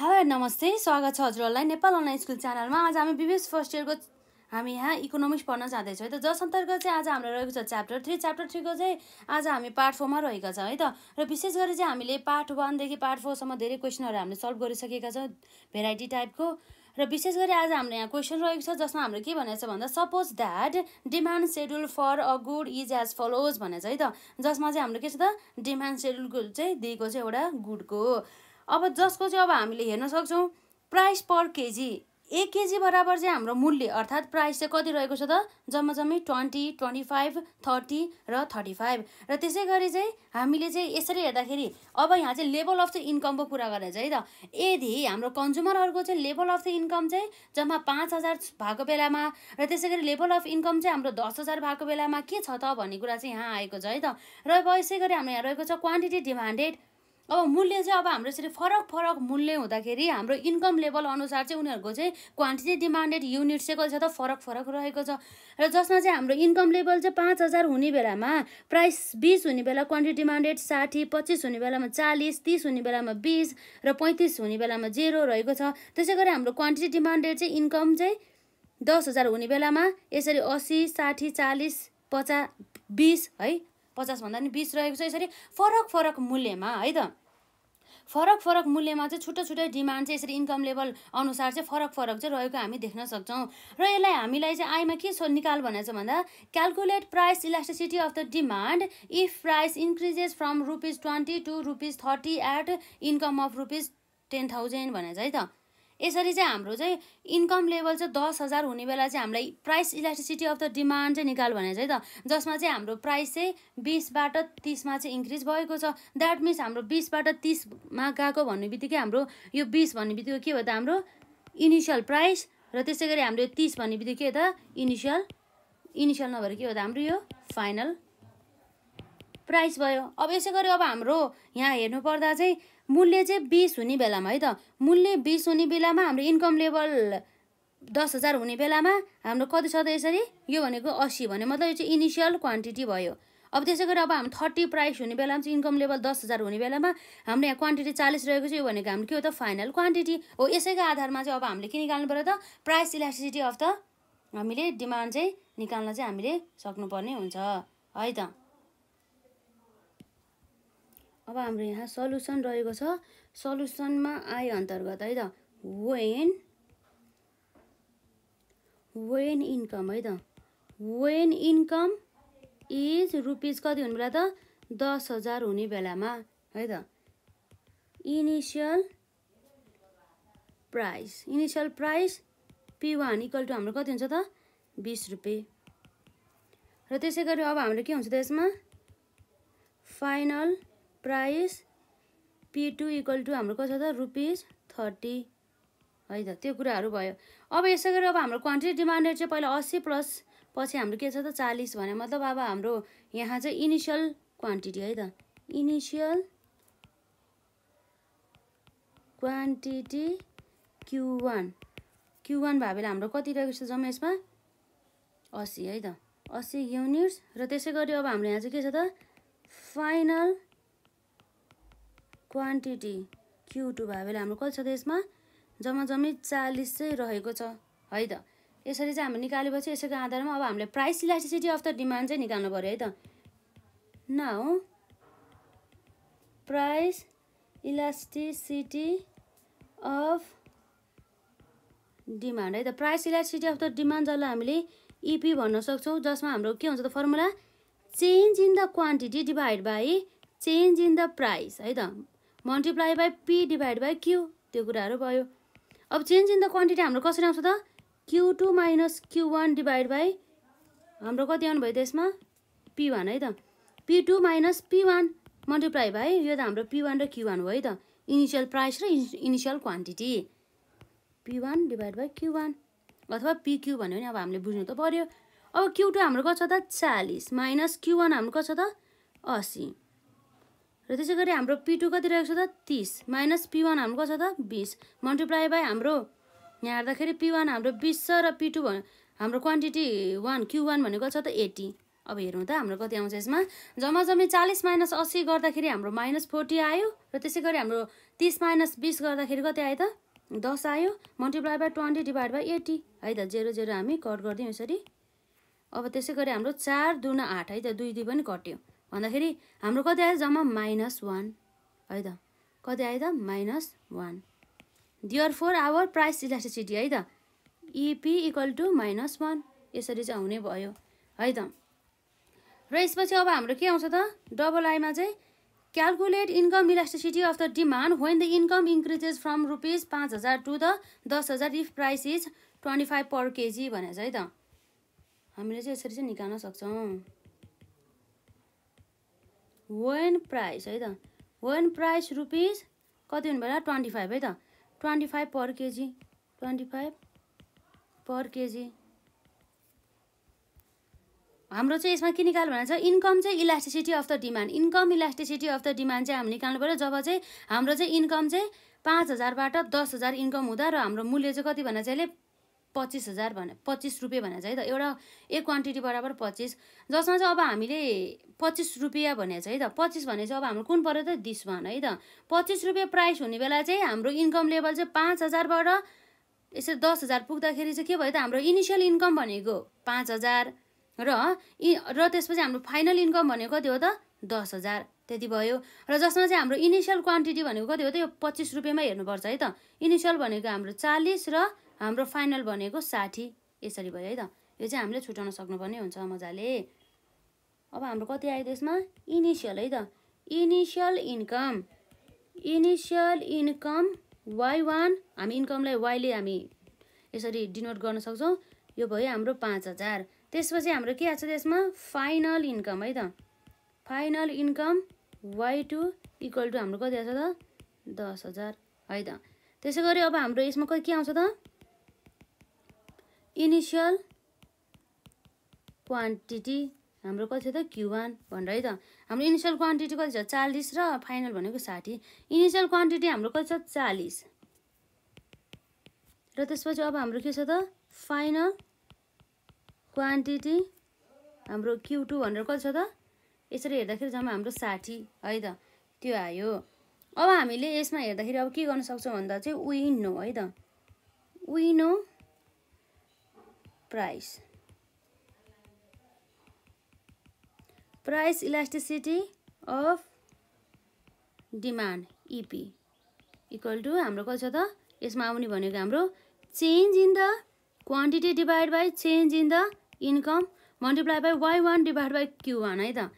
hello नमस्ते स्वागत छ हजुरहरूलाई नेपाल अनलाइन स्कुल च्यानलमा आज हामी बिबिएस फर्स्ट इयरको हामी यहाँ इकोनोमिक्स पढ्न जाँदैछौँ है त जस अन्तर्गत चाहिँ आज हाम्रो रहेको छ च्याप्टर थ्री च्याप्टर थ्रीको चाहिँ आज हामी पार्ट फोरमा रहेका छ है त र विशेष गरी चाहिँ हामीले पार्ट वानदेखि पार्ट फोरसम्म धेरै क्वेसनहरू हामीले सल्भ गरिसकेका छौँ भेराइटी टाइपको र विशेष गरी आज हाम्रो यहाँ क्वेसन रहेको छ जसमा हाम्रो के भनेको छ भन्दा suppose that demand schedule for a good is as follows भनेको छ है त जसमा चाहिँ हाम्रो के छ त डिमान्ड सेड्युलको चाहिँ दिएको छ एउटा गुडको अब जसको चाहिँ अब हामीले हेर्न सक्छौँ प्राइस पर केजी एक केजी बराबर चाहिँ हाम्रो मूल्य अर्थात् प्राइस चाहिँ कति रहेको छ त जम्मा जम्मै ट्वेन्टी ट्वेन्टी फाइभ थर्टी र थर्टी फाइभ र त्यसै गरी चाहिँ हामीले चाहिँ यसरी हेर्दाखेरि अब यहाँ चाहिँ लेभल अफ द इन्कमको कुरा गरेर चाहिँ त यदि हाम्रो कन्ज्युमरहरूको चाहिँ लेभल अफ द इन्कम चाहिँ जम्मा पाँच हजार भएको बेलामा र त्यसै गरी लेभल अफ इन्कम चाहिँ हाम्रो दस हजार भएको बेलामा के छ त भन्ने कुरा चाहिँ यहाँ आएको छ है त र अब यसै गरी हाम्रो यहाँ रहेको छ क्वान्टिटी डिमान्डेड अब मूल्य चाहिँ अब हाम्रो यसरी फरक फरक मूल्य हुँदाखेरि हाम्रो इन्कम लेभल अनुसार चाहिँ उनीहरूको चाहिँ क्वान्टिटी डिमान्डेड युनिट चाहिँ कति त फरक फरक रहेको छ र जसमा चाहिँ हाम्रो इन्कम लेभल चाहिँ पाँच हजार हुने बेलामा प्राइस बिस हुने बेला क्वान्टिटी डिमान्डेड साठी पच्चिस हुने बेलामा चालिस तिस हुने बेलामा बिस र पैँतिस हुने बेलामा जेरो रहेको छ त्यसै गरी हाम्रो क्वान्टिटी डिमान्डेड चाहिँ इन्कम चाहिँ दस हजार हुने बेलामा यसरी असी साठी चालिस पचास बिस है पचासभन्दा पनि बिस रहेको छ यसरी फरक फरक मूल्यमा है त फरक फरक मूल्यमा चाहिँ छुट्टै छुट्टै डिमान्ड चाहिँ यसरी इन्कम लेभल अनुसार चाहिँ फरक फरक चाहिँ रहेको हामी देख्न सक्छौँ र यसलाई हामीलाई चाहिँ आइमा के सो निकाल भनेको छ भन्दा calculate price elasticity of the demand if price increases from rupees twenty to rupees thirty at income of rupees ten thousand भनेर है त यसरी चाहिँ हाम्रो चाहिँ इन्कम लेभल चाहिँ दस हजार हुने बेला चाहिँ हामीलाई price elasticity of the demand चाहिँ निकाल भने चाहिँ त जसमा चाहिँ हाम्रो प्राइस चाहिँ बिसबाट तिसमा चाहिँ इन्क्रिज भएको छ द्याट मिन्स हाम्रो बिसबाट तिसमा गएको भन्ने बित्तिकै हाम्रो यो बिस भन्ने बित्तिकै के हो त हाम्रो इनिसियल प्राइस र त्यसै गरी हाम्रो यो तिस भन्ने बित्तिकै के हो त इनिसियल इनिसियल नभएर के हो त हाम्रो यो फाइनल प्राइस भयो अब यसै गरी अब हाम्रो यहाँ हेर्नुपर्दा चाहिँ मूल्य चाहिँ बिस हुने बेलामा है त मूल्य बिस हुने बेलामा हाम्रो इन्कम लेभल दस हजार हुने बेलामा हाम्रो कति छ त यसरी यो भनेको असी भने मतलब यो चाहिँ इनिसियल क्वान्टिटी भयो अब त्यसै गरी अब हाम्रो थर्टी प्राइस हुने बेलामा चाहिँ इन्कम लेभल दस हजार हुने बेलामा हाम्रो यहाँ क्वान्टिटी चालिस रहेको छ यो भनेको हाम्रो के हो त फाइनल क्वान्टिटी हो यसैको आधारमा चाहिँ अब हामीले के निकाल्नु पऱ्यो त प्राइस इलास्टिसिटी अफ द हामीले डिमान्ड चाहिँ निकाल्न चाहिँ हामीले सक्नुपर्ने हुन्छ है त अब हाम्रो यहाँ सल्युसन रहेको छ सल्युसनमा आए अन्तर्गत है त वेन वेन इन्कम है त वेन इन्कम इज रुपिज कति हुने बेला त दस हजार हुने बेलामा है त initial price initial price P one equal to हाम्रो कति हुन्छ त बिस रुपियाँ र त्यसै गरी अब हाम्रो के हुन्छ त यसमा final price P two equal to हाम्रो कसो त रुपिस थर्टी है त त्यो कुराहरू भयो अब यसै गरी अब हाम्रो क्वान्टिटी डिमान्डेड चाहिँ पहिला अस्सी प्लस पछि हाम्रो के छ त चालिस भने मतलब अब हाम्रो यहाँ चाहिँ इनिसियल क्वान्टिटी है त initial quantity Q one Q one हाम्रो कति रहेको छ जम्मा यसमा अस्सी है त अस्सी युनिट्स र त्यसै गरी अब हाम्रो यहाँ चाहिँ के छ त फाइनल क्वान्टिटी क्यु टू भयो भने हाम्रो कति छ त यसमा जम्मा जम्मी चालिस चाहिँ रहेको छ है त यसरी चाहिँ हामी निकालेपछि यसैको आधारमा अब हामीले price elasticity of the demand चाहिँ निकाल्नु पऱ्यो है त now price elasticity of demand है त price elasticity of the demand जसलाई हामीले इपी e भन्न सक्छौँ जसमा हाम्रो के हुन्छ त formula change in the quantity divide by change in the price है त multiply by P divide by Q त्यो कुराहरू भयो अब चेन्ज इन द क्वान्टिटी हाम्रो कसरी आउँछ त Q two minus Q one divide by हाम्रो कति आउनुभयो त यसमा पी वान है त P two minus P one multiply by यो त हाम्रो पी वान र क्यु वान भयो है त इनिसियल प्राइस र initial quantity P one divide by Q one अथवा पी क्यु भन्यो भने अब हामीले बुझ्नु त पऱ्यो अब क्यु टू हाम्रो कस छ त चालिस माइनस क्यु वान हाम्रो कस छ त असी र त्यसै गरी हाम्रो पी टू कति रहेको छ त तिस माइनस पी वान हाम्रो छ त बिस मल्टिप्लाई बाई हाम्रो यहाँ हेर्दाखेरि पी वान हाम्रो बिस छ र पी टू हाम्रो क्वान्टिटी वान क्यु वान भनेको छ त एट्टी अब हेरौँ त हाम्रो कति आउँछ यसमा जम्मा जम्मी चालिस माइनस अस्सी गर्दाखेरि हाम्रो माइनस फोर्टी आयो र त्यसै गरी हाम्रो तिस माइनस बिस गर्दाखेरि कति आयो त दस आयो multiply by twenty divide by eighty है त जेरो जेरो हामी कट गरिदियौँ यसरी अब त्यसै गरी हाम्रो चार दुना आठ है त दुई दुई पनि कट्यौँ भन्दाखेरि हाम्रो कति आयो जम्मा माइनस वान है त कति आयो त minus one therefore our price elasticity है त EP equal to minus one यसरी चाहिँ हुने भयो है त र यसपछि अब हाम्रो के आउँछ त डबल आईमा चाहिँ calculate income elasticity of the demand when the income increases from rupees पाँच हजार टु द दस हजार if price is twenty five per KG भनेर चाहिँ है त हामीले चाहिँ यसरी चाहिँ निकाल्न सक्छौँ वेन प्राइस है त वेन प्राइस रुपिस कति हुनु पऱ्यो ट्वेन्टी फाइभ है त twenty five per KG twenty five per KG हाम्रो चाहिँ यसमा के निकाल्नु भनेको छ इन्कम चाहिँ elasticity of the demand income elasticity of the demand चाहिँ हामी निकाल्नु पऱ्यो जब चाहिँ हाम्रो चाहिँ इन्कम चाहिँ पाँच हजारबाट दस हजार इन्कम हुँदा र हाम्रो मूल्य चाहिँ कति भन्दा चाहिँ पच्चिस हजार भने पच्चिस रुपियाँ भनेको छ है त एउटा एक क्वान्टिटी बराबर पच्चिस जसमा चाहिँ अब हामीले पच्चिस रुपियाँ भनेको छ है त पच्चिस भने चाहिँ अब हाम्रो कुन पऱ्यो त दिस वान है त पच्चिस रुपियाँ प्राइस हुने बेला चाहिँ हाम्रो इन्कम लेभल चाहिँ पाँच हजारबाट यसरी दस हजार पुग्दाखेरि चाहिँ के भयो त हाम्रो इनिसियल इन्कम भनेको पाँच हजार र इ र त्यसपछि हाम्रो फाइनल इन्कम भनेको कति हो त दस हजार त्यति भयो र जसमा चाहिँ हाम्रो इनिसियल क्वान्टिटी भनेको कति हो त यो पच्चिस रुपियाँमा हेर्नुपर्छ है त इनिसियल भनेको हाम्रो चालिस र हाम्रो फाइनल भनेको साठी यसरी भयो है त यो चाहिँ हामीले छुट्याउन सक्नुपर्ने हुन्छ मजाले अब हाम्रो कति आयो त्यसमा इनिसियल है त initial income initial income Y one हामी इन्कमलाई वाइले हामी यसरी डिनोट गर्न सक्छौँ यो भयो हाम्रो पाँच हजार त्यसपछि हाम्रो के आएको छ त्यसमा फाइनल इन्कम है त final income Y two equal to हाम्रो कति आएको छ त दस हजार है त त्यसै गरी अब हाम्रो यसमा कति के आउँछ त इनिसियल क्वान्टिटी हाम्रो कति छ त क्यु वान भनेर है त हाम्रो इनिसियल क्वान्टिटी कति छ चालिस र फाइनल भनेको साठी इनिसियल क्वान्टिटी हाम्रो कति छ चालिस र त्यसपछि अब हाम्रो के छ त फाइनल क्वान्टिटी हाम्रो क्यु टू भनेर कति छ त यसरी हेर्दाखेरि जम्मा हाम्रो साठी है त त्यो आयो अब हामीले यसमा हेर्दाखेरि अब के गर्न सक्छौँ भन्दा चाहिँ विनो है त विनो price price elasticity of demand ep equal to हाम्रो कति छ त यसमा आउने भनेको हाम्रो change in the quantity divide by change in the income multiply by Y one divide by Q one है त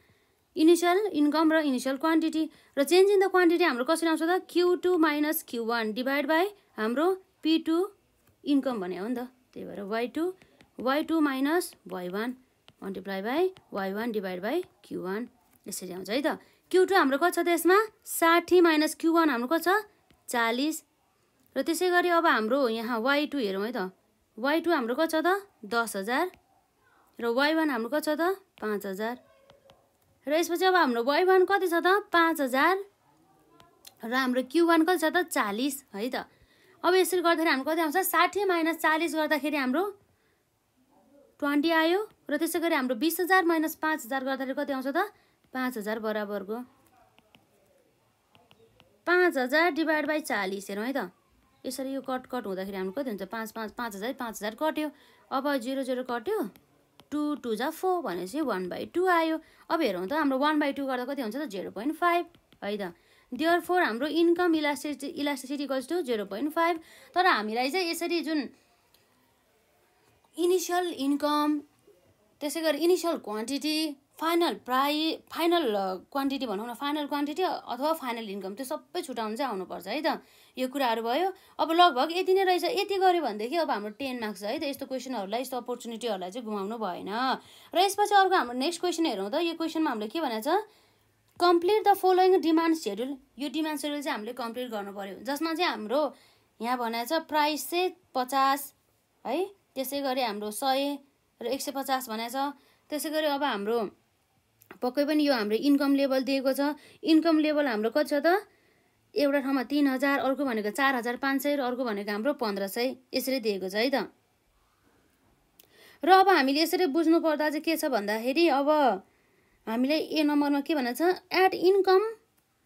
इनिसियल इन्कम र इनिसियल क्वान्टिटी र चेन्ज इन द क्वान्टिटी हाम्रो कसरी आउँछ त Q two minus Q one divide by हाम्रो P two income भने हो नि त त्यही भएर Y two Y two minus Y one multiply by Y one divide by Q one यसरी आउँछ है त क्यु टू हाम्रो कति छ त यसमा साठी माइनस क्यु वान हाम्रो कति छ चालिस र त्यसै गरी अब हाम्रो यहाँ वाइ टू हेरौँ है त वाइ टू हाम्रो कति छ त दस हजार र वाइ वान हाम्रो कति छ त पाँच हजार र यसपछि अब हाम्रो वाइ वान कति छ त पाँच हजार र हाम्रो क्यु वान कति छ त चालिस है त अब यसरी गर्दाखेरि हाम्रो कति आउँछ साठी माइनस चालिस गर्दाखेरि हाम्रो ट्वेन्टी आयो र त्यसै गरी हाम्रो बिस हजार माइनस पाँच हजार गर्दाखेरि कति आउँछ त पाँच हजार बराबरको पाँच हजार डिभाइड बाई चालिस हेरौँ है त यसरी यो कट कट हुँदाखेरि हाम्रो कति हुन्छ पाँच पाँच पाँच हजार पाँच हजार कट्यो अब जिरो जिरो कट्यो टु टु जा फोर भनेपछि वान बाई टू आयो अब हेरौँ त हाम्रो वान बाई टू गर्दा कति हुन्छ त जिरो पोइन्ट फाइभ है त डियर फोर हाम्रो इन्कम इलास्टिसिटी इलास्टिसिटी कस्तो जिरो पोइन्ट फाइभ तर हामीलाई चाहिँ यसरी जुन इनिसियल इन्कम त्यसै गरी initial quantity final price final quantity भनौँ न फाइनल क्वान्टिटी अथवा फाइनल इन्कम त्यो सबै छुट्याउनु चाहिँ आउनुपर्छ है त यो कुराहरू भयो अब लगभग यति नै रहेछ यति गऱ्यो भनेदेखि अब हाम्रो टेन मार्क्स है त यस्तो क्वेसनहरूलाई यस्तो अपर्च्युनिटीहरूलाई चाहिँ घुमाउनु भएन र यसपछि अर्को हाम्रो नेक्स्ट क्वेसन हेरौँ त यो क्वेसनमा हामीले के भनेको छ complete the following demand schedule यो डिमान्ड सेड्युल चाहिँ हामीले कम्प्लिट गर्नु पऱ्यो जसमा चाहिँ हाम्रो यहाँ भनेको छ प्राइस चाहिँ पचास है त्यसै गरी हाम्रो सय र एक सय पचास भनेको छ त्यसै गरी अब हाम्रो पक्कै पनि यो हाम्रो इन्कम लेभल दिएको छ इन्कम लेभल हाम्रो कति छ त एउटा ठाउँमा तिन हजार अर्को भनेको चार हजार पाँच सय र अर्को भनेको हाम्रो पन्ध्र सय यसरी दिएको छ है त र अब हामीले यसरी बुझ्नुपर्दा चाहिँ के छ भन्दाखेरि अब हामीलाई ए नम्बरमा के भनेको छ एट इन्कम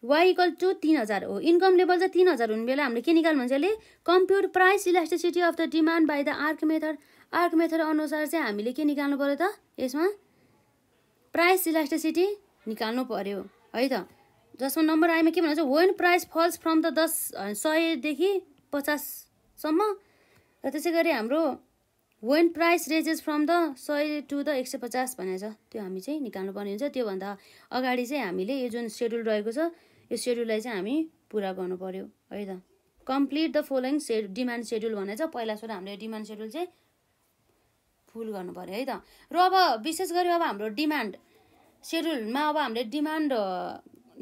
वाइकल टु तिन हजार हो इन्कम लेभल चाहिँ तिन हजार हुने बेला हामीले के निकाल्नु हुन्छ यसले compute price elasticity of the demand by the arc method arc method अनुसार चाहिँ हामीले के निकाल्नु पऱ्यो त यसमा प्राइस इलास्टिसिटी निकाल्नु पऱ्यो है त जसमा नम्बर आएमा के भन्छ when price falls from the दस सयदेखि पचाससम्म र त्यसै गरी हाम्रो when price raises from the सय टु द एक सय पचास भनेर छ त्यो हामी चाहिँ निकाल्नुपर्ने हुन्छ त्योभन्दा अगाडि चाहिँ हामीले यो जुन सेड्युल रहेको छ यो सेड्युललाई चाहिँ हामी पुरा गर्नु पऱ्यो है त कम्प्लिट द फलोइङ से डिमान्ड सेड्युल भने चाहिँ पहिला सुरु हामीले डिमान्ड सेड्युल चाहिँ फुल गर्नु पऱ्यो है त र अब विशेष गरी अब हाम्रो डिमान्ड सेड्युलमा अब हामीले डिमान्ड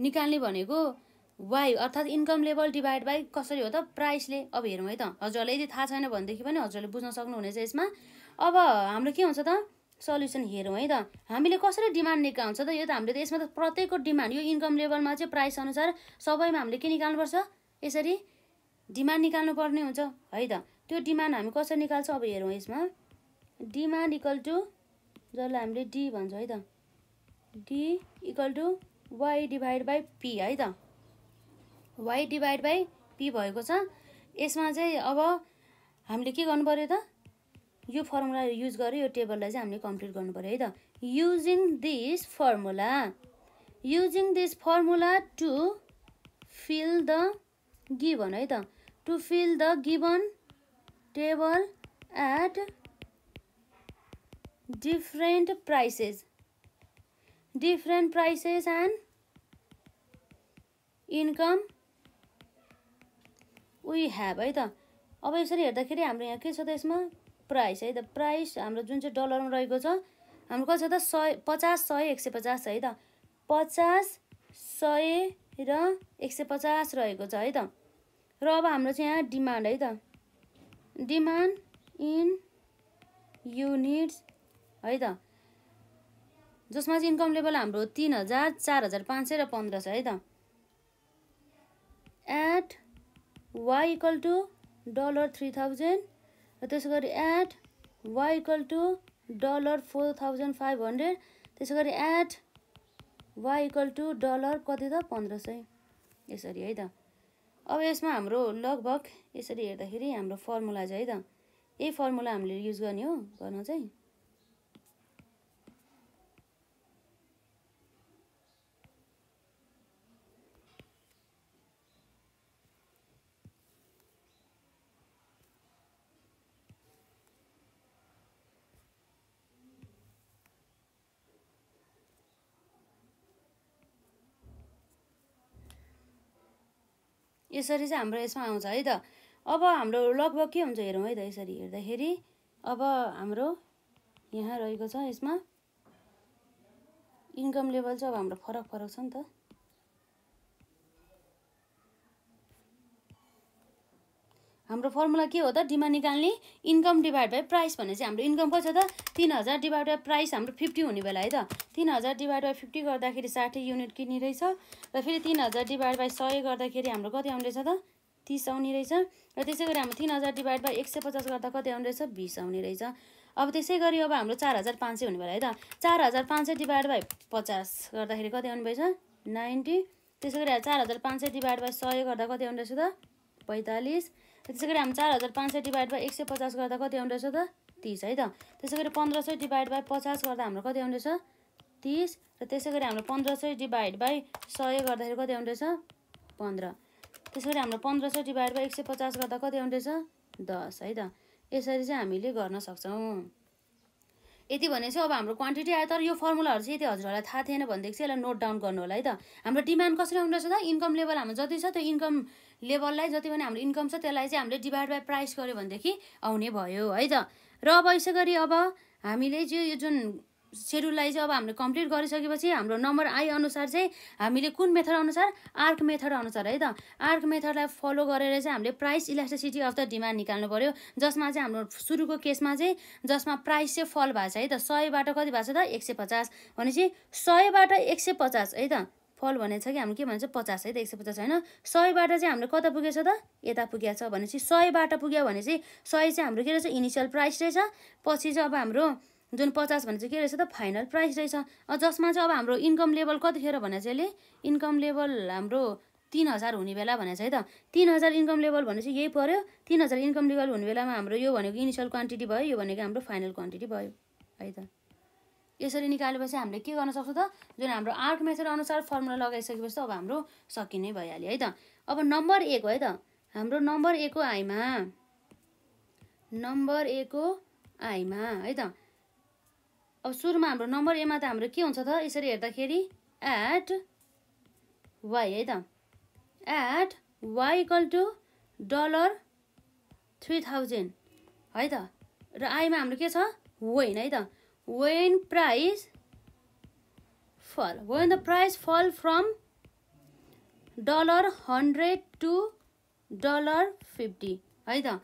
निकाल्ने भनेको वाइ अर्थात् इन्कम लेभल डिभाइड बाई कसरी हो त प्राइसले अब हेरौँ है त हजुरहरूलाई यदि थाहा छैन भनेदेखि पनि हजुरहरूले बुझ्न सक्नुहुनेछ यसमा अब हाम्रो के हुन्छ त सल्युसन हेरौँ है त हामीले कसरी डिमान्ड निकाल्नु हुन्छ त यो त हामीले त यसमा त प्रत्येकको डिमान्ड यो इन्कम लेभलमा चाहिँ प्राइस अनुसार सबैमा हामीले के निकाल्नुपर्छ यसरी डिमान्ड निकाल्नुपर्ने हुन्छ है त त्यो डिमान्ड हामी कसरी निकाल्छौँ अब हेरौँ यसमा डिमान्ड इक्वल टु जसलाई हामीले डी भन्छौँ है त D equal to Y divide by P है त वाइ डिभाइड बाई पी भएको छ यसमा चाहिँ अब हामीले के गर्नु पऱ्यो त यो फर्मुला युज गरेर यो टेबललाई चाहिँ हामीले कम्प्लिट गर्नु पऱ्यो है त using this formula using this formula to fill the given है त to fill the given table at different prices different prices and income we have है त अब यसरी हेर्दाखेरि हाम्रो यहाँ के छ त यसमा प्राइस है त प्राइस हाम्रो जुन चाहिँ डलरमा रहेको छ हाम्रो कति छ त सय पचास सय एक सय पचास है त पचास सय र एक सय पचास रहेको छ है त र अब हाम्रो चाहिँ यहाँ डिमान्ड है त डिमान्ड इन युनिट्स है त जसमा चाहिँ इन्कम लेभल हाम्रो तिन हजार चार हजार पाँच सय र पन्ध्र छ है त at Y equal to dollar three thousand त्यसै गरी at Y equal to dollar four thousand five hundred त्यसै गरी at Y equal to dollar कति त पन्ध्र सय यसरी है त अब यसमा हाम्रो लगभग यसरी हेर्दाखेरि हाम्रो फर्मुला चाहिँ है त यही फर्मुला हामीले युज गर्ने हो गर्न चाहिँ यसरी चाहिँ हाम्रो यसमा आउँछ है त अब हाम्रो लगभग के हुन्छ हेरौँ है त यसरी हेर्दाखेरि अब हाम्रो यहाँ रहेको छ यसमा इन्कम लेभल चाहिँ अब हाम्रो फरक फरक छ नि त हाम्रो फर्मुला के हो त डिमान्ड निकाल्ने इन्कम डिभाइड बाई प्राइस भने चाहिँ हाम्रो इन्कम कस्तो त तिन हजार डिभाइड बाई प्राइस हाम्रो फिफ्टी हुने बेला है त तिन हजार डिभाइड बाई फिफ्टी गर्दाखेरि साठी युनिट किन्ने रहेछ र फेरि तिन हजार डिभाइड बाई सय गर्दाखेरि हाम्रो कति आउने रहेछ त तिस आउने रहेछ र त्यसै गरी हाम्रो तिन हजार डिभाइड बाई एक सय पचास गर्दा कति आउने रहेछ बिस आउने रहेछ अब त्यसै गरी अब हाम्रो चार हजार पाँच सय हुने बेला है त चार हजार पाँच सय डिभाइड बाई पचास गर्दाखेरि कति आउने रहेछ नाइन्टी त्यसै गरी चार हजार पाँच सय डिभाइड बाई सय गर्दा कति आउने रहेछ त पैँतालिस त्यसै गरी हामी चार हजार पाँच सय डिभाइड बाई एक सय पचास गर्दा कति आउँदैछ त तिस है त त्यसै गरी पन्ध्र सय डिभाइड बाई पचास गर्दा हाम्रो कति आउँदैछ तिस र त्यसै गरी हाम्रो पन्ध्र सय डिभाइड बाई सय गर्दाखेरि कति आउँदैछ पन्ध्र त्यसै गरी हाम्रो पन्ध्र सय डिभाइड बाई एक सय पचास गर्दा कति आउँदैछ दस है त यसरी चाहिँ हामीले गर्न सक्छौँ यति भने चाहिँ अब हाम्रो क्वान्टिटी आयो तर यो फर्मुलाहरू चाहिँ यति हजुरहरूलाई थाहा थिएन भनेदेखि चाहिँ यसलाई नोट डाउन गर्नु होला है त हाम्रो डिमान्ड कसरी आउँदो रहेछ त इन्कम लेभल हाम्रो जति छ त्यो इन्कम लेभललाई जति पनि हाम्रो इन्कम छ त्यसलाई चाहिँ हामीले डिभाइड बाई प्राइस गऱ्यो भनेदेखि आउने भयो है त र अब यसै गरी अब हामीले चाहिँ यो जुन सेड्युललाई चाहिँ अब हामीले कम्प्लिट गरिसकेपछि हाम्रो नम्बर अनुसार चाहिँ हामीले कुन मेथड अनुसार आर्क मेथड अनुसार है त आर्क मेथडलाई फलो गरेर चाहिँ हामीले price elasticity of the demand निकाल्नु पऱ्यो जसमा चाहिँ हाम्रो सुरुको केसमा चाहिँ जसमा प्राइस चाहिँ फल भएको छ है त सयबाट कति भएको छ त एक सय पचास भनेपछि सयबाट एक सय पचास है त फल भनेको छ कि हाम्रो के भन्छ पचास है त एक सय पचास होइन सयबाट चाहिँ हाम्रो कता पुगेछ त यता पुगेको छ भनेपछि सयबाट पुग्यो भने चाहिँ सय चाहिँ हाम्रो के रहेछ इनिसियल प्राइस रहेछ पछि चाहिँ अब हाम्रो जुन पचास भने चाहिँ के रहेछ त फाइनल प्राइस रहेछ जसमा चाहिँ अब हाम्रो इन्कम लेभल कतिखेर भने चाहिँ यसले इन्कम लेभल हाम्रो तिन हजार हुने बेला भनेको छ है त तिन हजार इन्कम लेभल भनेपछि यही पऱ्यो तिन हजार इन्कम लेभल हुने बेलामा हाम्रो यो भनेको इनिसियल क्वान्टिटी भयो यो भनेको हाम्रो फाइनल क्वान्टिटी भयो है त यसरी निकालेपछि हामीले के गर्न सक्छौँ त जुन हाम्रो आर्क मेथड अनुसार फर्मुला लगाइसकेपछि अब हाम्रो सकिने भइहाल्यो है त अब नम्बर एक हो है त हाम्रो नम्बर एकको आइमा नम्बर एकको आइमा है त अब सुरुमा हाम्रो नम्बर एमा त हाम्रो के हुन्छ त यसरी हेर्दाखेरि एट वाइ है त at Y equal to dollar three thousand है त र आईमा हाम्रो के छ वेन है त when price fall when the price fall from dollar hundred to dollar fifty है त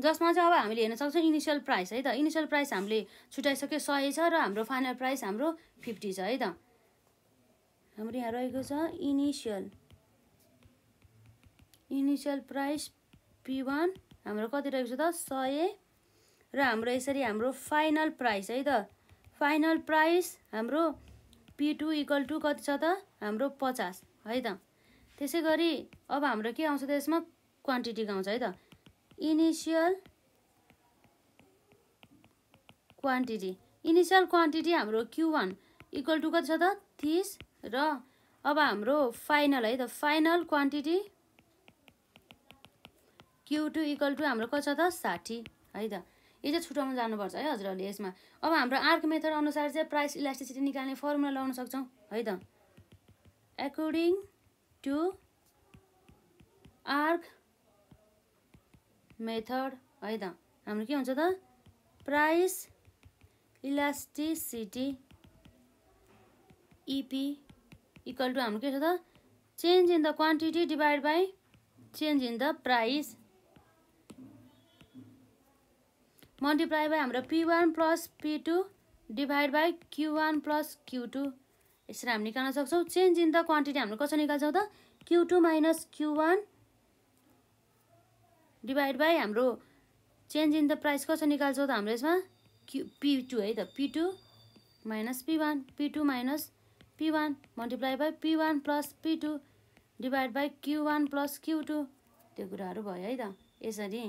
जसमा चाहिँ अब हामीले हेर्न सक्छौँ इनिसियल प्राइस है त इनिसियल प्राइस हामीले छुट्याइसक्यो सय छ र हाम्रो फाइनल प्राइस हाम्रो फिफ्टी छ है त हाम्रो यहाँ रहेको छ initial initial price P one हाम्रो कति रहेको छ त सय र हाम्रो यसरी हाम्रो फाइनल प्राइस है त फाइनल प्राइस हाम्रो पी टू इक्वल टू कति छ त हाम्रो पचास है त त्यसै गरी अब हाम्रो के आउँछ त यसमा क्वान्टिटीको आउँछ है त इनिसियल क्वान्टिटी इनिसियल क्वान्टिटी हाम्रो क्यु वान इक्वल टु कति छ त तिस र अब हाम्रो फाइनल है त final quantity Q two equal to हाम्रो कति छ त साठी है त यो चाहिँ छुट्याउनु जानुपर्छ है हजुरहरूले यसमा अब हाम्रो आर्क मेथड अनुसार चाहिँ प्राइस इलास्टिसिटी निकाल्ने फर्मुला लगाउन सक्छौँ है त एकोर्डिङ टु आर्क मेथड है त हाम्रो के हुन्छ त price elasticity EP equal to हाम्रो के छ त change in the quantity divide by change in the price multiply by हाम्रो P one plus P two divide by Q one plus Q two यसरी हामी निकाल्न सक्छौँ चेन्ज इन द क्वान्टिटी हाम्रो कसरी निकाल्छौँ त Q two minus Q one divide by हाम्रो चेन्ज इन द प्राइस कसरी निकाल्छौँ त हाम्रो यसमा क्यु पी टू है त P two minus P one P two minus P one multiply by P one plus P two divide by Q one plus Q two त्यो कुराहरू भयो है त यसरी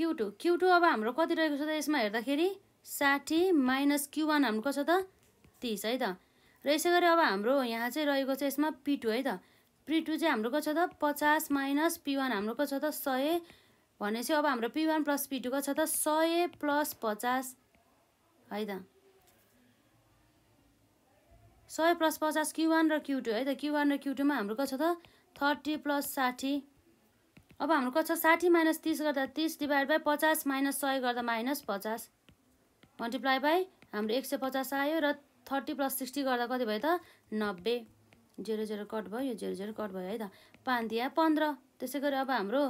क्यु टू क्यु टू अब हाम्रो कति रहेको छ त यसमा हेर्दाखेरि साठी माइनस क्यु वान हाम्रो कसो त तिस है त र यसै गरी अब हाम्रो यहाँ चाहिँ रहेको छ यसमा पी टू है त पी टू चाहिँ हाम्रो को छ त पचास माइनस पी वान हाम्रो को छ त सय भनेपछि अब हाम्रो P one plus P two टूको छ त सय प्लस पचास है त सय प्लस पचास क्यु वान र क्यु टू है त क्यु वान र क्यु टूमा हाम्रो को छ त थर्टी प्लस साठी अब हाम्रो को छ साठी माइनस तिस गर्दा तिस डिभाइड बाई पचास माइनस सय गर्दा माइनस पचास मल्टिप्लाई बाई हाम्रो एक सय पचास आयो र थर्टी प्लस सिक्सटी गर्दा कति भयो त नब्बे जेरो जेरो कट भयो यो जेरो जेरो कट भयो है त पाँच तिया पन्ध्र त्यसै गरी अब हाम्रो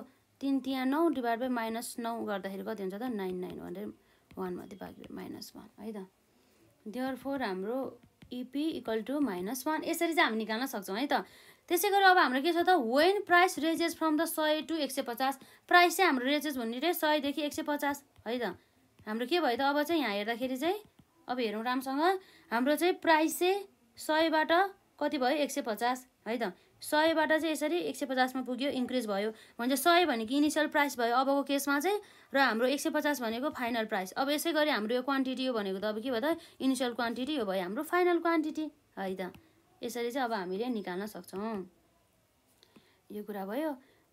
तिन तिया नौ डिभाइड बाई माइनस नौ गर्दाखेरि कति हुन्छ त नाइन नाइन हन्ड्रेड वानमध्ये बाँकी माइनस वान है त देयर फोर हाम्रो EP equal to minus one यसरी चाहिँ हामी निकाल्न सक्छौँ है त त्यसै गरी अब हाम्रो के छ त when price raises from the सय टु एक सय पचास प्राइस चाहिँ हाम्रो रेजेस भन्ने सयदेखि एक सय पचास है त हाम्रो के भयो त अब चाहिँ यहाँ हेर्दाखेरि चाहिँ अब हेरौँ राम्रोसँग हाम्रो चाहिँ प्राइस चाहिँ सयबाट कति भयो एक सय पचास है त सयबाट चाहिँ यसरी एक सय पचासमा पुग्यो इन्क्रिज भयो भने चाहिँ सय भनेको इनिसियल प्राइस भयो अबको केसमा चाहिँ र हाम्रो एक सय पचास भनेको फाइनल प्राइस अब यसै गरी हाम्रो यो क्वान्टिटी हो भनेको त अब के भयो त इनिसियल क्वान्टिटी हो भयो हाम्रो फाइनल क्वान्टिटी है त यसरी चाहिँ अब हामीले निकाल्न सक्छौँ यो कुरा भयो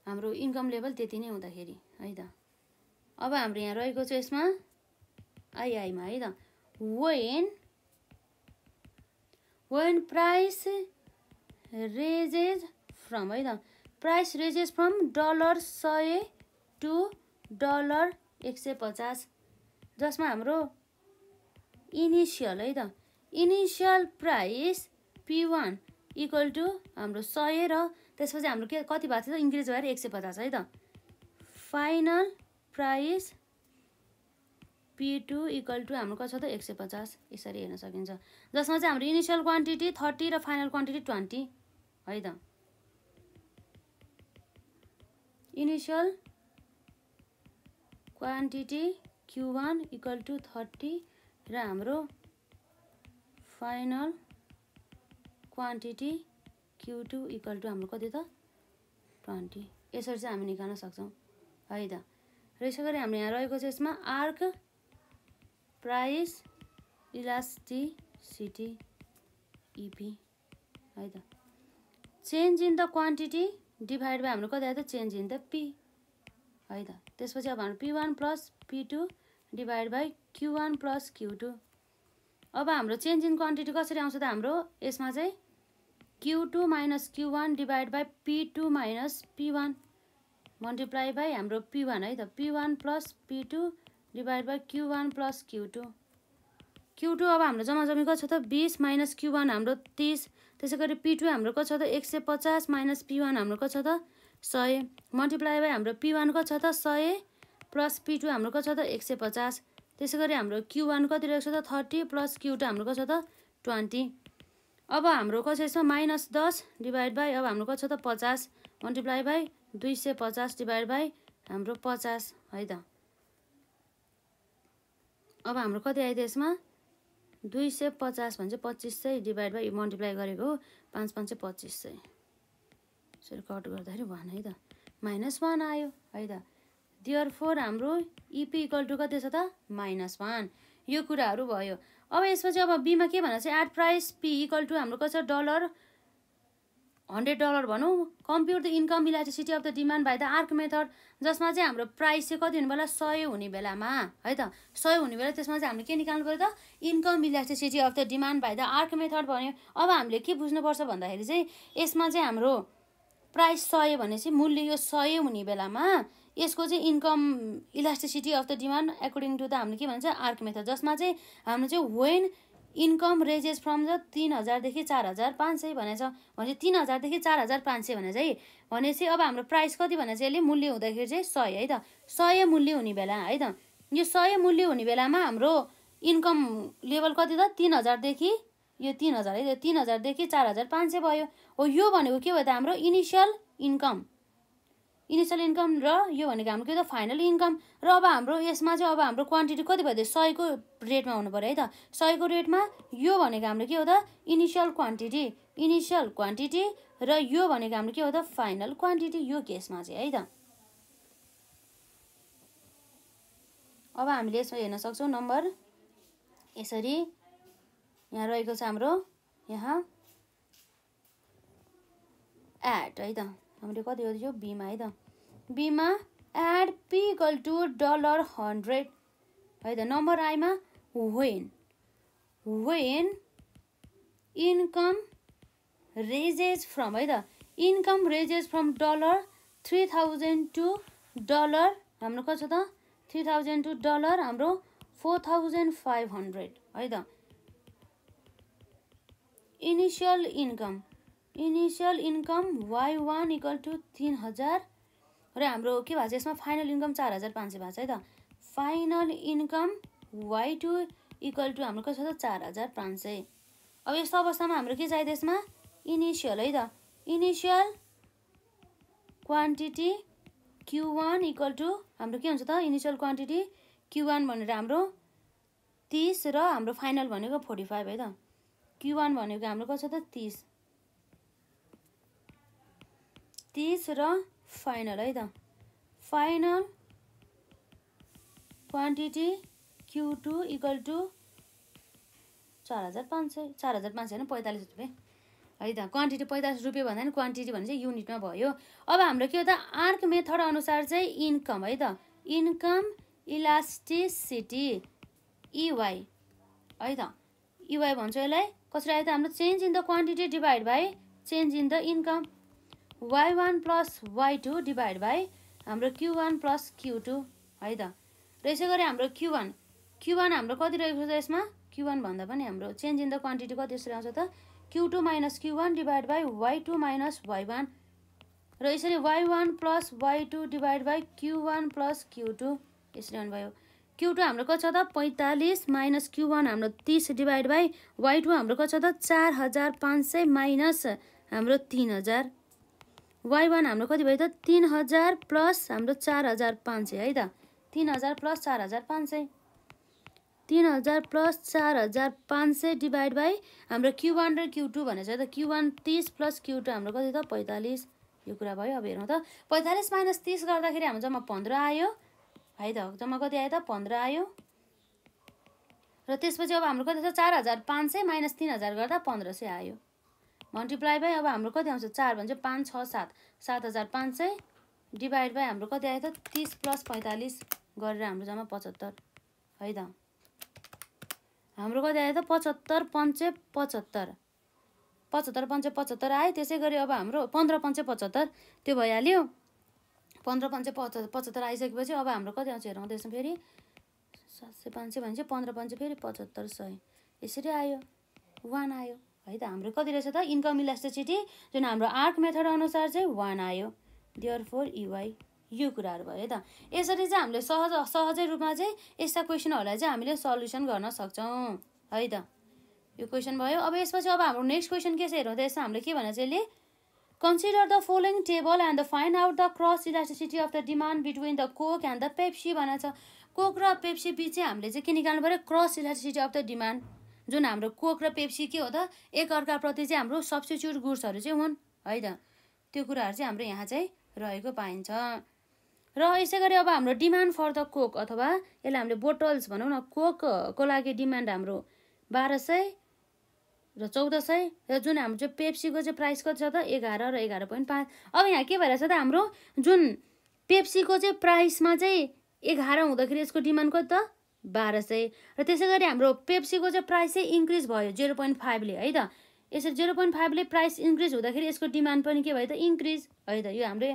हाम्रो इन्कम लेभल त्यति नै हुँदाखेरि है त अब हाम्रो यहाँ रहेको छ यसमा आइआईमा है त when when price raises from है त प्राइस रेजेज फ्रम डलर सय टु डलर एक सय पचास जसमा हाम्रो इनिसियल है त initial price P one equal to हाम्रो सय र त्यसपछि हाम्रो के कति भएको थियो त इन्क्रिज भएर एक सय पचास है त final price P two equal to हाम्रो छ त एक सय पचास यसरी हेर्न सकिन्छ जसमा चाहिँ हाम्रो इनिसियल क्वान्टिटी थर्टी र फाइनल क्वान्टिटी ट्वेन्टी है त initial quantity Q one equal to thirty र हाम्रो final quantity Q two equal to हाम्रो कति त ट्वेन्टी यसरी चाहिँ हामी निकाल्न सक्छौँ है त र यसै गरी हाम्रो यहाँ रहेको छ यसमा आर्क प्राइस इलास्टिसिटी इपी है त change in the quantity divide by हाम्रो कति आयो त चेन्ज इन द पी है त त्यसपछि अब हाम्रो P one plus P two divide by Q one plus Q two अब हाम्रो चेन्ज इन क्वान्टिटी कसरी आउँछ त हाम्रो यसमा चाहिँ Q two minus Q one divide by P two minus P one multiply by हाम्रो पी वान है त P one plus P two divide by Q one plus Q two Q two अब हाम्रो जम्मा जम्मी छ त बिस माइनस क्यु वान हाम्रो तिस त्यसै गरी पी टू हाम्रो छ त एक सय पचास माइनस पी वान हाम्रो छ त सय मल्टिप्लाई बाई हाम्रो पी वानको छ त सय प्लस पी टू हाम्रो छ त एक सय पचास त्यसै गरी हाम्रो क्यु वान कति रहेको छ त थर्टी प्लस क्यु टू हाम्रो छ त ट्वेन्टी अब हाम्रो कसै यसमा माइनस दस डिभाइड बाई अब हाम्रो छ त पचास मल्टिप्लाई बाई दुई सय पचास डिभाइड बाई हाम्रो पचास है त अब हाम्रो कति आइदियो यसमा दुई सय पचास भने चाहिँ पच्चिस सय डिभाइड बाई मल्टिप्लाई गरेको हो पाँच पाँच सय पच्चिस सय यसरी कट गर्दाखेरि भन है त माइनस वान आयो है त दियर फोर हाम्रो इपी इक्वल टु कति छ त माइनस वान यो कुराहरू भयो अब यसमा चाहिँ अब बीमा के भन्दा चाहिँ at price P equal to हाम्रो कति छ डलर हन्ड्रेड डलर भनौँ compute the income elasticity of the demand by the arc method जसमा चाहिँ हाम्रो प्राइस चाहिँ कति हुने बेला सय हुने बेलामा है त सय हुने बेला त्यसमा चाहिँ हामीले के निकाल्नु पऱ्यो त income elasticity of the demand by the arc method भन्यो अब हामीले के बुझ्नुपर्छ भन्दाखेरि चाहिँ यसमा चाहिँ हाम्रो प्राइस सय भनेपछि मूल्य यो सय हुने बेलामा यसको चाहिँ income elasticity of the demand according to the हामीले के भन्छ आर्क मेथड जसमा चाहिँ हाम्रो चाहिँ when income raises from the तिन हजारदेखि चार हजार पाँच सय भनेछ भनेपछि तिन हजारदेखि चार हजार पाँच सय भनेछ है भनेपछि अब हाम्रो प्राइस कति भने चाहिँ यसले मूल्य हुँदाखेरि चाहिँ सय है त सय मूल्य हुने बेला है त यो सय मूल्य हुने बेलामा हाम्रो इन्कम लेभल कति त तिन हजारदेखि यो तिन हजार है तिन हजारदेखि चार हजार पाँच सय भयो हो यो भनेको के भयो त हाम्रो इनिसियल इन्कम इनिसियल इन्कम र यो भनेको हाम्रो के त फाइनल इन्कम र अब हाम्रो यसमा चाहिँ अब हाम्रो क्वान्टिटी कति भयो सयको रेटमा हुनु पऱ्यो है त सयको रेटमा यो भनेको हाम्रो के हो त इनिसियल क्वान्टिटी इनिसियल क्वान्टिटी र यो भनेको हाम्रो के हो त फाइनल क्वान्टिटी यो केसमा चाहिँ है त अब हामीले यसमा हेर्न सक्छौँ नम्बर यसरी यहाँ रहेको छ हाम्रो यहाँ एट है त हामीले कति हो यो बिमा है त बिमा at P equal to dollar hundred है त नम्बर आइमा when when income raises from है त income raises from dollar three thousand to dollar हाम्रो कति छ त थ्री थाउजन्ड टु डलर हाम्रो फोर थाउजन्ड फाइभ हन्ड्रेड है त initial income initial income Y one equal to तिन हजार र हाम्रो के भएको छ यसमा फाइनल इन्कम चार हजार पाँच सय भएको छ है त final income Y two equal to हाम्रो कस्तो छ चार हजार पाँच सय अब यस्तो अवस्थामा हाम्रो के चाहियो यसमा इनिसियल है त initial quantity Q one equal to हाम्रो के हुन्छ त इनिसियल क्वान्टिटी क्यु वान भनेर हाम्रो तिस र हाम्रो फाइनल भनेको फोर्टी फाइभ है त क्यु वान भनेको हाम्रो कस्तो त तिस तिस र फाइनल है त final quantity Q two equal to चार हजार पाँच सय चार हजार पाँच सय होइन पैँतालिस रुपियाँ है त क्वान्टिटी पैँतालिस रुपियाँ भन्दा पनि क्वान्टिटी भने चाहिँ युनिटमा भयो अब हाम्रो के हो त आर्क मेथड अनुसार चाहिँ इन्कम है त इन्कम इलास्टिसिटी इवाई है त इवाई भन्छ यसलाई कसरी आयो त हाम्रो change in the quantity divide by change in the income Y one plus Y two divide by हाम्रो Q one plus Q two है त र यसै गरी हाम्रो क्यु वान क्यु वान हाम्रो कति रहेको छ यसमा क्यु वान भन्दा पनि हाम्रो चेन्ज इन द क्वान्टिटी कति यसरी आउँछ त Q two minus Q one divide by Y two minus Y one र यसरी Y one plus Y two divide by Q one plus Q two यसरी आउनुभयो क्यु टू हाम्रो छ त पैँतालिस माइनस क्यु वान हाम्रो तिस डिभाइड बाई वाइ टू हाम्रो छ त चार हजार पाँच सय माइनस हाम्रो तिन हजार वाइ वान हाम्रो कति भयो त तिन हजार प्लस हाम्रो चार हजार पाँच सय है त तिन हजार प्लस चार हजार पाँच सय तिन हजार प्लस चार हजार पाँच सय डिभाइड बाई हाम्रो क्यु वान र क्यु टू भनेको छ त क्यु वान तिस प्लस क्यु टू हाम्रो कति त पैँतालिस यो कुरा भयो अब हेरौँ त पैँतालिस माइनस तिस गर्दाखेरि हाम्रो जम्मा पन्ध्र आयो है त जम्मा कति आयो त पन्ध्र आयो र त्यसपछि अब हाम्रो कति छ चार हजार पाँच सय माइनस तिन हजार गर्दा पन्ध्र सय आयो मल्टिप्लाई बाई अब हाम्रो कति आउँछ चार भने चाहिँ पाँच छ सात सात हजार पाँच सय डिभाइड बाई हाम्रो कति आयो त तिस प्लस पैँतालिस गरेर हाम्रो जम्मा पचहत्तर है त हाम्रो कति आयो त पचहत्तर पन्चे पचहत्तर पचहत्तर पन्चे पचहत्तर आयो त्यसै गरी अब हाम्रो पन्ध्र पन्चे पचहत्तर त्यो भइहाल्यो पन्ध्र पन्चे पचहत्तर पचहत्तर आइसकेपछि अब हाम्रो कति आउँछ हेरौँ त्यसमा फेरि सात सय पाँच सय भने चाहिँ पन्ध्र पन्चे फेरि पचहत्तर सय यसरी आयो वान आयो है त हाम्रो कति रहेछ त इन्कम इलास्टिसिटी जुन हाम्रो आर्क मेथड अनुसार चाहिँ वान आयो दियर फोर इवाई यो कुराहरू भयो है त यसरी चाहिँ हामीले सहज सहजै रूपमा चाहिँ यस्ता क्वेसनहरूलाई चाहिँ हामीले सल्युसन गर्न सक्छौँ है त यो क्वेसन भयो अब यसपछि अब हाम्रो नेक्स्ट क्वेसन के छ हेरौँ त यसमा हामीले के भन्यो चाहिँ यसले consider the following table and the find out the cross elasticity of the demand between the Coke and the Pepsi भनेर छ कोक र पेप्सी बिच चाहिँ हामीले चाहिँ के निकाल्नु पऱ्यो cross elasticity of the demand जुन हाम्रो कोक र पेप्सी के हो त एकअर्काप्रति चाहिँ हाम्रो सब्सटिच्युट गुड्सहरू चाहिँ हुन् है त त्यो कुराहरू चाहिँ हाम्रो यहाँ चाहिँ रहेको पाइन्छ र यसै गरी अब हाम्रो डिमान्ड फर द कोक अथवा यसलाई हामीले बोटल्स भनौँ न कोकको लागि डिमान्ड हाम्रो बाह्र सय र चौध सय र जुन हाम्रो चाहिँ पेप्सीको चाहिँ प्राइस कति छ त एघार र एघार पोइन्ट पाँच अब यहाँ के छ त हाम्रो जुन पेप्सीको चाहिँ प्राइसमा चाहिँ एघार हुँदाखेरि यसको डिमान्ड कति त बाह्र सय र त्यसै गरी हाम्रो पेप्सीको चाहिँ प्राइस चाहिँ इन्क्रिज भयो जिरो पोइन्ट फाइभले है त यसरी जिरो पोइन्ट फाइभले प्राइस इन्क्रिज हुँदाखेरि यसको डिमान्ड पनि के भयो त इन्क्रिज है त यो हाम्रो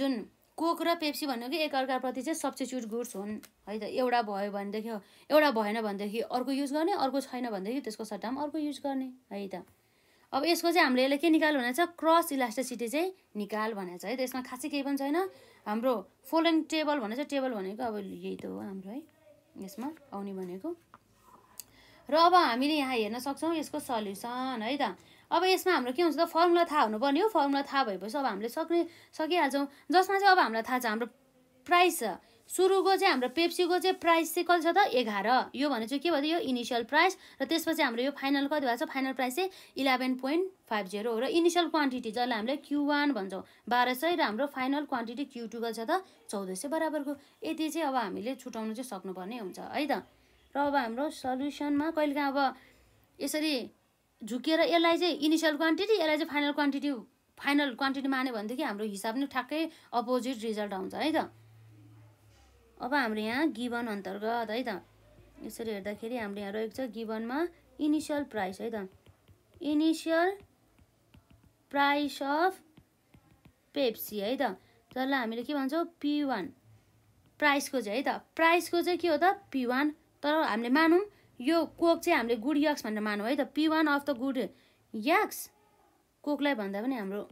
जुन कोक र पेप्सी भनेको एकअर्काप्रति चाहिँ सब्सटिच्युट गुड्स हुन् है त एउटा भयो भनेदेखि एउटा भएन भनेदेखि अर्को युज गर्ने अर्को छैन भनेदेखि त्यसको सट्टामा अर्को युज गर्ने है त अब यसको चाहिँ हामीले यसले के निकाल भनेको छ क्रस इलास्टिसिटी चाहिँ निकाल भनेको छ है त यसमा खासै केही पनि छैन हाम्रो फोलन टेबल भनेको छ टेबल भनेको अब यही त हो हाम्रो है यसमा आउने भनेको र अब हामीले यहाँ हेर्न सक्छौँ यसको सल्युसन है त अब यसमा हाम्रो के हुन्छ त फर्मुला थाहा हुनुपर्ने हो फर्मुला थाहा भएपछि अब हामीले सक्ने सकिहाल्छौँ जसमा चाहिँ अब हामीलाई थाहा छ हाम्रो प्राइस सुरुको चाहिँ हाम्रो पेप्सीको चाहिँ प्राइस चाहिँ कति छ त एघार यो भने चाहिँ के भयो यो इनिसियल प्राइस र त्यसपछि हाम्रो यो फाइनल कति भएको छ फाइनल प्राइस चाहिँ इलेभेन पोइन्ट फाइभ जिरो र इनिसियल क्वान्टिटी जसलाई हामीले क्यु वान भन्छौँ बाह्र सय र हाम्रो फाइनल क्वान्टिटी क्यु टू कति छ त चौध सय बराबरको यति चाहिँ अब हामीले छुट्याउनु चाहिँ सक्नुपर्ने हुन्छ है त र अब हाम्रो सल्युसनमा कहिलेकाहीँ अब यसरी झुकिएर यसलाई चाहिँ इनिसियल क्वान्टिटी यसलाई चाहिँ फाइनल क्वान्टिटी फाइनल क्वान्टिटी मान्यो भनेदेखि हाम्रो हिसाब नै ठ्याक्कै अपोजिट रिजल्ट आउँछ है त अब हाम्रो यहाँ गिबन अन्तर्गत है त यसरी हेर्दाखेरि हाम्रो यहाँ रहेको छ गिबनमा इनिसियल प्राइस है त इनिसियल प्राइस अफ पेप्सी है त जसलाई हामीले के भन्छौँ पी वान प्राइसको चाहिँ है त प्राइसको चाहिँ के हो त पी वान तर हामीले मानौँ यो कोक चाहिँ हामीले गुड यक्स भनेर मानौँ है त P one of the good X कोकलाई भन्दा पनि हाम्रो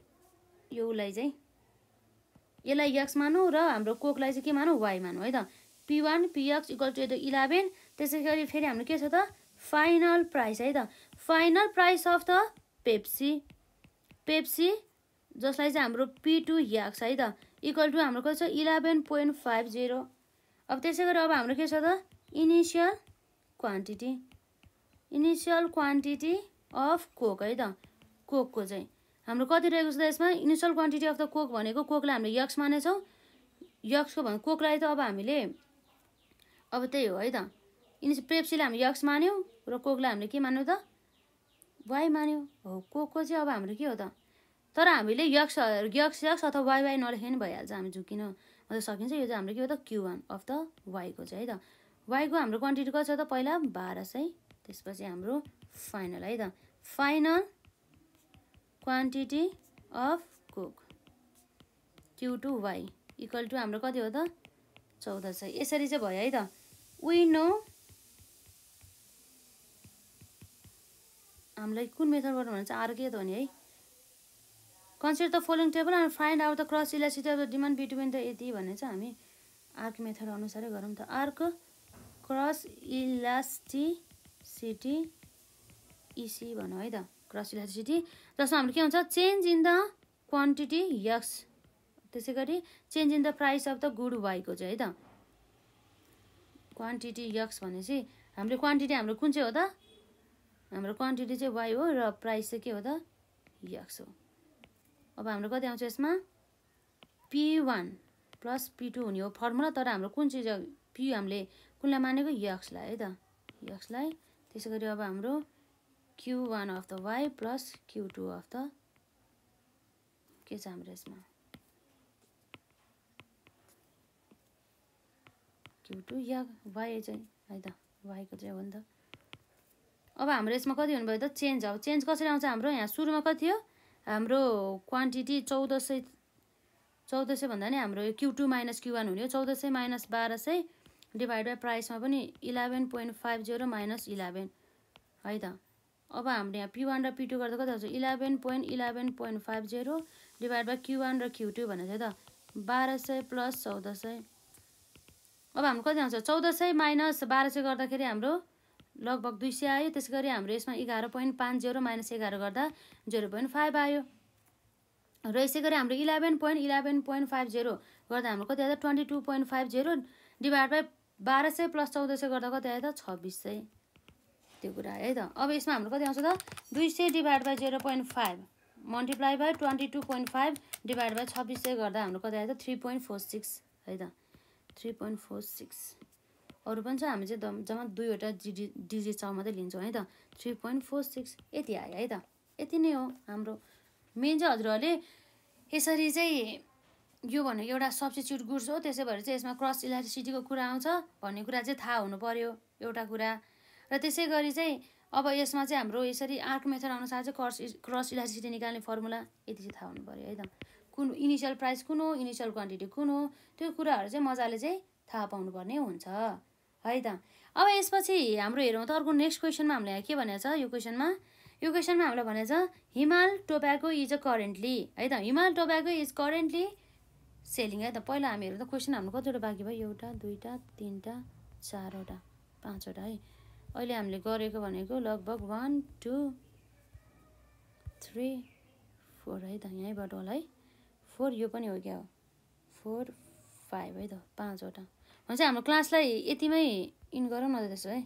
यो उसलाई चाहिँ यसलाई यक्स मानौँ र हाम्रो कोकलाई चाहिँ के मानौँ वाइ मानौँ है त P one PX equal to यता इलेभेन त्यसै गरी फेरि हाम्रो के छ त फाइनल प्राइस है त final price of the Pepsi Pepsi जसलाई चाहिँ हाम्रो पी टू याक्स है त इक्वल टु हाम्रो कति छ इलेभेन पोइन्ट फाइभ जिरो अब त्यसै गरी अब हाम्रो के छ त initial quantity initial quantity of Coke है त कोकको चाहिँ हाम्रो कति रहेको छ त यसमा initial quantity of the Coke भनेको कोकलाई हामीले यक्स मानेछौँ यक्सको भन्दा कोकलाई त अब हामीले अब त्यही हो है त इनिस पेप्सीलाई हामी यक्स मान्यौँ र कोकलाई हामीले के मान्यौँ त वाइ मान्यौँ हो कोकको चाहिँ अब हाम्रो के हो त तर हामीले यक्स यक्स यक्स अथवा वाइ वाइ नलेखे पनि भइहाल्छ हामी झुकिन अन्त सकिन्छ यो चाहिँ हाम्रो के हो त क्यु वान अफ द वाइको चाहिँ है त वाइको हाम्रो क्वान्टिटी कति छ त पहिला बाह्र सय त्यसपछि हाम्रो फाइनल है त final quantity of Coke Q two Y equal to हाम्रो कति हो त चौध सय यसरी चाहिँ भयो है त वी नो हामीलाई कुन मेथडबाट भन्छ आर के त भने है consider the following table and find out the cross elasticity of the demand between the यति भन्ने चाहिँ हामी आर्क मेथड अनुसारै गरौँ त आर्क क्रस इलास्टिसिटी इसी भनौँ है त क्रस इलास्टिसिटी जसमा हाम्रो के हुन्छ change in the quantity X त्यसै गरी change in the price of the good वाइको चाहिँ है त क्वान्टिटी यक्स भनेपछि हाम्रो क्वान्टिटी हाम्रो कुन चाहिँ हो त हाम्रो क्वान्टिटी चाहिँ वाइ हो र प्राइस चाहिँ के हो त यक्स हो अब हाम्रो कति आउँछ यसमा P one plus P two हुने हो फर्मुला तर हाम्रो कुन चाहिँ पी हामीले कुनलाई मानेको यक्सलाई है त यक्सलाई त्यसै गरी अब हाम्रो Q one of the Y plus Q two of the के छ हाम्रो यसमा क्यु टू या वाइ चाहिँ है त वाइको चाहिँ हो नि त अब हाम्रो यसमा कति हुनुभयो त चेन्ज अब चेन्ज कसरी आउँछ हाम्रो यहाँ सुरुमा कति हो हाम्रो क्वान्टिटी चौध सय चौध सय भन्दा नि हाम्रो यो Q two minus Q one हुने हो चौध सय माइनस बाह्र सय डिभाइड बाई प्राइसमा पनि eleven point five zero minus eleven है त अब हाम्रो यहाँ पी वान र पी टू गर्दा कति आउँछ eleven point eleven point five zero divide by Q one र क्यु टू भनेको चाहिँ त बाह्र सय प्लस चौध सय अब हाम्रो कति आउँछ चौध सय माइनस बाह्र सय गर्दाखेरि हाम्रो लगभग दुई सय आयो त्यसै गरी हाम्रो यसमा एघार पोइन्ट पाँच जेरो माइनस एघार गर्दा जेरो पोइन्ट फाइभ आयो र यसै गरी हाम्रो eleven point eleven point five zero गर्दा हाम्रो कति आयो त twenty two point five zero divide by बाह्र सय प्लस चौध सय गर्दा कति आयो त छब्बिस सय त्यो कुरा है त अब यसमा हाम्रो कति आउँछ त दुई सय divide by zero point five multiply by twenty two point five divide by छब्बिस सय गर्दा हाम्रो कति आयो त थ्री पोइन्ट फोर सिक्स है त थ्री पोइन्ट फोर सिक्स अरू पनि छ हामी चाहिँ जम्मा दुईवटा डिजी डिजिट छ मात्रै लिन्छौँ है त थ्री पोइन्ट फोर सिक्स यति आयो है त यति नै हो हाम्रो मेन चाहिँ हजुरहरूले यसरी चाहिँ यो भनेको एउटा सब्सटिच्युट गुड्स हो त्यसै भएर चाहिँ यसमा क्रस इलेक्ट्रिसिटीको कुरा आउँछ भन्ने कुरा चाहिँ थाहा हुनु पऱ्यो एउटा कुरा र त्यसै गरी चाहिँ अब यसमा चाहिँ हाम्रो यसरी आर्क मेथड अनुसार चाहिँ क्रस क्रस इलास्टिसिटी निकाल्ने फर्मुला यति चाहिँ थाहा हुनु पऱ्यो एकदम कुन इनिसियल प्राइस कुन हो इनिसियल क्वान्टिटी कुन हो त्यो कुराहरू चाहिँ मजाले चाहिँ थाहा पाउनुपर्ने हुन्छ है त अब यसपछि हाम्रो हेरौँ त अर्को नेक्स्ट क्वेसनमा हामीलाई के भनेको छ यो क्वेसनमा यो क्वेसनमा हामीलाई भनेको छ हिमाल टोब्याको इज अ करेन्टली है त हिमाल टोब्याको इज करेन्टली सेलिङ है त पहिला हामीहरू त क्वेसन हाम्रो कतिवटा बाँकी भयो एउटा दुईवटा तिनवटा चारवटा पाँचवटा है अहिले हामीले गरेको भनेको लगभग वान टू थ्री फोर है त यहीँबाट होला है फोर यो पनि हो क्या हो फोर फाइभ है त पाँचवटा भन्छ हाम्रो क्लासलाई यतिमै इन गरौँ न त त्यसो है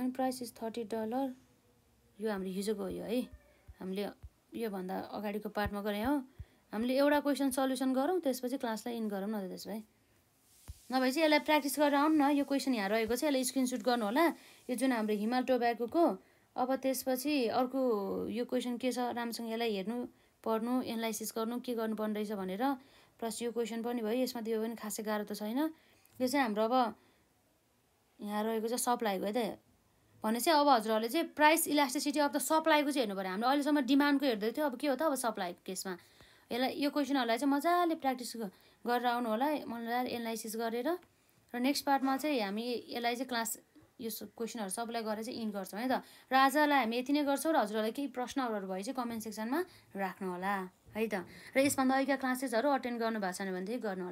one price is thirty dollar यो हाम्रो हिजोको यो है हामीले योभन्दा अगाडिको पार्टमा गऱ्यौँ हो हामीले एउटा क्वेसन सल्युसन गरौँ त्यसपछि क्लासलाई इन गरौँ न त त्यसो है नभए चाहिँ यसलाई प्र्याक्टिस गरेर आउनु न यो क्वेसन यहाँ रहेको छ यसलाई स्क्रिनसुट गर्नु होला यो जुन हाम्रो हिमाल टोब्याकोको अब त्यसपछि अर्को यो क्वेसन के छ राम्रोसँग यसलाई हेर्नु पढ्नु एनालाइसिस गर्नु के गर्नु गर्नुपर्ने रहेछ भनेर प्लस यो क्वेसन पनि भयो यसमा त्यो पनि खासै गाह्रो त छैन यो चाहिँ हाम्रो अब यहाँ रहेको छ सप्लाईको है त भने चाहिँ अब हजुरहरूले चाहिँ प्राइस इलास्टिसिटी अफ द सप्लाईको चाहिँ हेर्नु पऱ्यो हामीले अहिलेसम्म डिमान्डको हेर्दै थियो अब के हो त अब सप्लाईको केसमा यसलाई यो क्वेसनहरूलाई चाहिँ मजाले प्र्याक्टिस गरेर आउनु होला मजाले एनालाइसिस गरेर र नेक्स्ट पार्टमा चाहिँ हामी यसलाई चाहिँ क्लास यो क्वेसनहरू सबैलाई गरेर चाहिँ इन गर्छौँ है त र आजलाई हामी यति नै गर्छौँ र हजुरहरूलाई केही प्रश्नहरू भए चाहिँ कमेन्ट सेक्सनमा राख्नुहोला है त र यसभन्दा अघिका क्लासेसहरू अटेन्ड गर्नुभएको छैन भनेदेखि गर्नुहोला